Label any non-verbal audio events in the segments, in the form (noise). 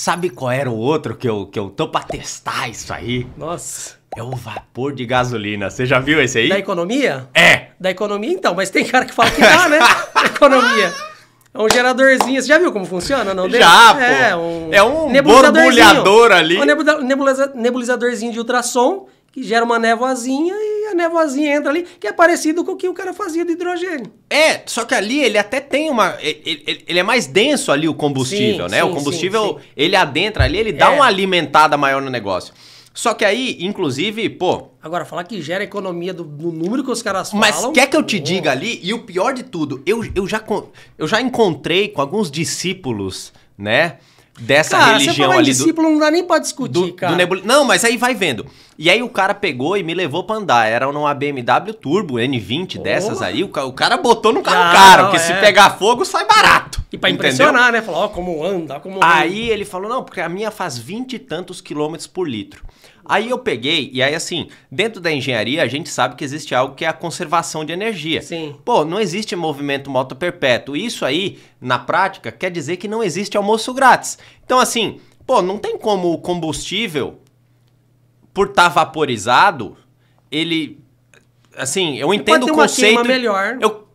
Sabe qual era o outro que eu, que eu tô pra testar isso aí? Nossa. É o vapor de gasolina. Você já viu esse aí? Da economia? É. Da economia, então. Mas tem cara que fala que dá, né? (laughs) economia. É um geradorzinho. Você já viu como funciona? Não já, pô. É um, é um borbulhador ali. Um nebulizadorzinho de ultrassom que gera uma névoazinha e a nevozinha entra ali, que é parecido com o que o cara fazia de hidrogênio. É, só que ali ele até tem uma. Ele, ele é mais denso ali o combustível, sim, né? Sim, o combustível, sim, ele adentra ali, ele é. dá uma alimentada maior no negócio. Só que aí, inclusive, pô. Agora, falar que gera economia do, do número que os caras falam. Mas quer que eu te oh. diga ali, e o pior de tudo, eu, eu, já, eu já encontrei com alguns discípulos, né? dessa cara, religião ali. discípulo do, não dá nem pra discutir, do, cara. Do nebul... Não, mas aí vai vendo. E aí o cara pegou e me levou pra andar. Era numa BMW Turbo N20 dessas aí. O, o, cara botou no carro ah, caro, não, porque é. se pegar fogo sai barato. E pra Entendeu? impressionar, né? Falar, ó, como anda, como Aí ele falou, não, porque a minha faz vinte e tantos quilômetros por litro. Aí eu peguei, e aí assim, dentro da engenharia a gente sabe que existe algo que é a conservação de energia. Sim. Pô, não existe movimento moto perpétuo. Isso aí, na prática, quer dizer que não existe almoço grátis. Então assim, pô, não tem como o combustível, por estar tá vaporizado, ele... Assim, eu entendo o conceito... Melhor. Eu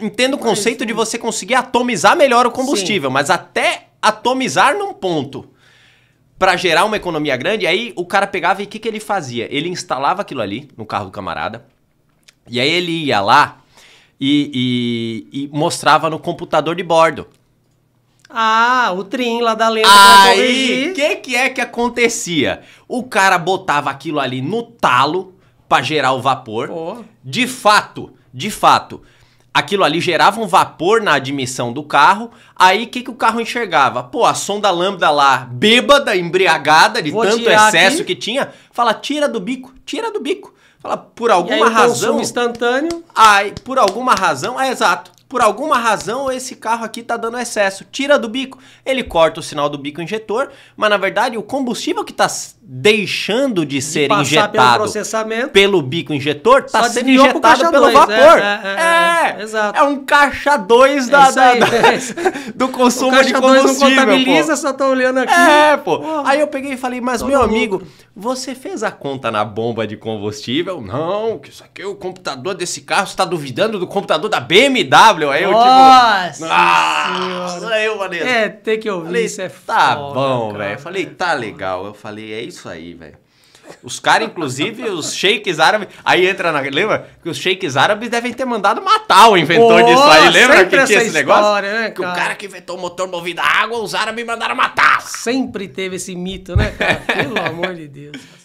entendo o conceito de você conseguir atomizar melhor o combustível, Sim. mas até atomizar num ponto para gerar uma economia grande, aí o cara pegava e o que, que ele fazia? Ele instalava aquilo ali no carro do camarada, e aí ele ia lá e, e, e mostrava no computador de bordo. Ah, o trim lá da lenda. Aí, o que, que é que acontecia? O cara botava aquilo ali no talo para gerar o vapor. Oh. De fato, de fato, aquilo ali gerava um vapor na admissão do carro. Aí o que, que o carro enxergava? Pô, a sonda lambda lá, bêbada, embriagada de Vou tanto excesso aqui. que tinha, fala: tira do bico, tira do bico. Fala, por alguma aí, razão. instantâneo. Aí, por alguma razão, é exato. Por alguma razão, esse carro aqui tá dando excesso. Tira do bico. Ele corta o sinal do bico injetor, mas na verdade o combustível que tá deixando de, de ser injetado pelo, pelo, bico injetor, está sendo é injetado pelo dois, né? vapor. É, é, é, é, é um caixa 2 da, da, da, é (laughs) do consumo de combustível. Não contabiliza, pô. só tô tá olhando aqui. É, pô. Aí eu peguei e falei, mas Todo meu amigo, louco. você fez a conta na bomba de combustível? Não, que isso aqui é o computador desse carro, está duvidando do computador da BMW. Aí eu digo. tipo. Nossa! Aí ah, eu falei. É, tem que ouvir. Falei, isso é tá foda, bom, velho. Falei, tá legal. Eu falei, é isso isso aí, velho. Os caras, inclusive, os sheiks árabes. Aí entra na. Lembra? Que os sheiks árabes devem ter mandado matar o inventor oh, disso aí. Lembra que tinha esse negócio? Né, que o cara que inventou o motor movido a água, os árabes mandaram matar. Sempre teve esse mito, né, cara? Pelo amor de Deus.